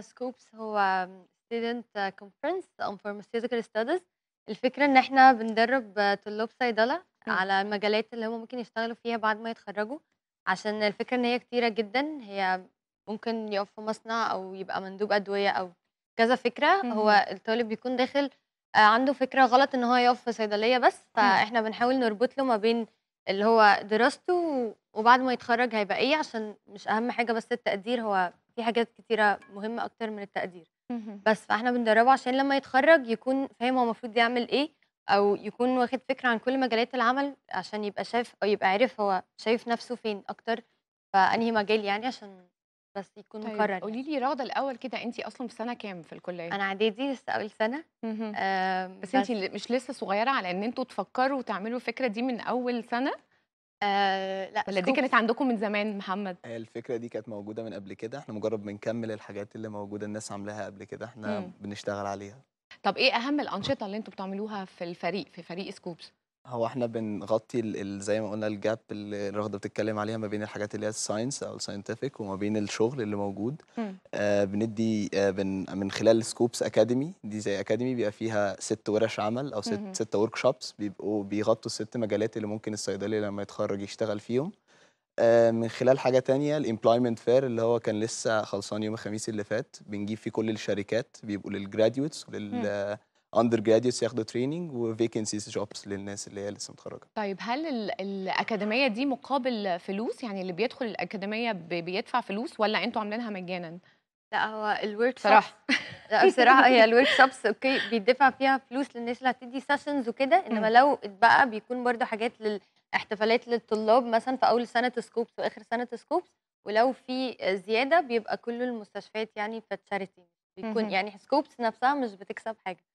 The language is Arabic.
سكوبس آه، هو student conference on pharmaceutical studies الفكرة إن إحنا بندرب طلاب صيدلة على المجالات اللي هم ممكن يشتغلوا فيها بعد ما يتخرجوا عشان الفكرة إن هي كتيرة جدا هي ممكن يقف في مصنع أو يبقى مندوب أدوية أو كذا فكرة هو الطالب بيكون داخل آه، عنده فكرة غلط إن هو يقف في صيدلية بس فإحنا بنحاول نربط له ما بين اللي هو دراسته وبعد ما يتخرج هيبقى إيه عشان مش أهم حاجة بس التقدير هو في حاجات كتيره مهمه اكتر من التقدير بس فاحنا بندربه عشان لما يتخرج يكون فاهم هو المفروض يعمل ايه او يكون واخد فكره عن كل مجالات العمل عشان يبقى شايف او يبقى عارف هو شايف نفسه فين اكتر فانهي مجال يعني عشان بس يكون طيب مقرر قولي يعني. لي رغده الاول كده انت اصلا في سنه كام في الكليه انا اعدادي لسه اول سنه بس, بس انت مش لسه صغيره على ان انتوا تفكروا وتعملوا الفكره دي من اول سنه آه لا دي كانت عندكم من زمان محمد آه، الفكره دي كانت موجوده من قبل كده احنا مجرد بنكمل الحاجات اللي موجوده الناس عاملاها قبل كده احنا مم. بنشتغل عليها طب ايه اهم الانشطه اللي انتم بتعملوها في الفريق في فريق سكوبس هو احنا بنغطي زي ما قلنا الجاب اللي رغده بتتكلم عليها ما بين الحاجات اللي هي الساينس او الساينتفك وما بين الشغل اللي موجود آه بندي آه بن من خلال سكوبس اكاديمي دي زي اكاديمي بيبقى فيها ست ورش عمل او ست مم. ست ورك شوبس بيبقوا بيغطوا الست مجالات اللي ممكن الصيدلي لما يتخرج يشتغل فيهم آه من خلال حاجه تانية الامبلويمنت فير اللي هو كان لسه خلصان يوم الخميس اللي فات بنجيب فيه كل الشركات بيبقوا للجراديويتس ولل اندر جراديوس ياخدوا تريننج وفيكنسيز جوبس للناس اللي هي لسه متخرجه طيب هل الاكاديميه دي مقابل فلوس يعني اللي بيدخل الاكاديميه بيدفع فلوس ولا انتوا عاملينها مجانا لا هو الورك صراحه لا بصراحه هي الورك شوبس اوكي بيدفع فيها فلوس للناس اللي هتدي سيشنز وكده انما لو اتبقى بيكون برده حاجات للاحتفالات للطلاب مثلا في اول سنه سكوبس واخر سنه سكوبس ولو في زياده بيبقى كله المستشفيات يعني فتشاريتي بيكون يعني سكوبس نفسها مش بتكسب حاجه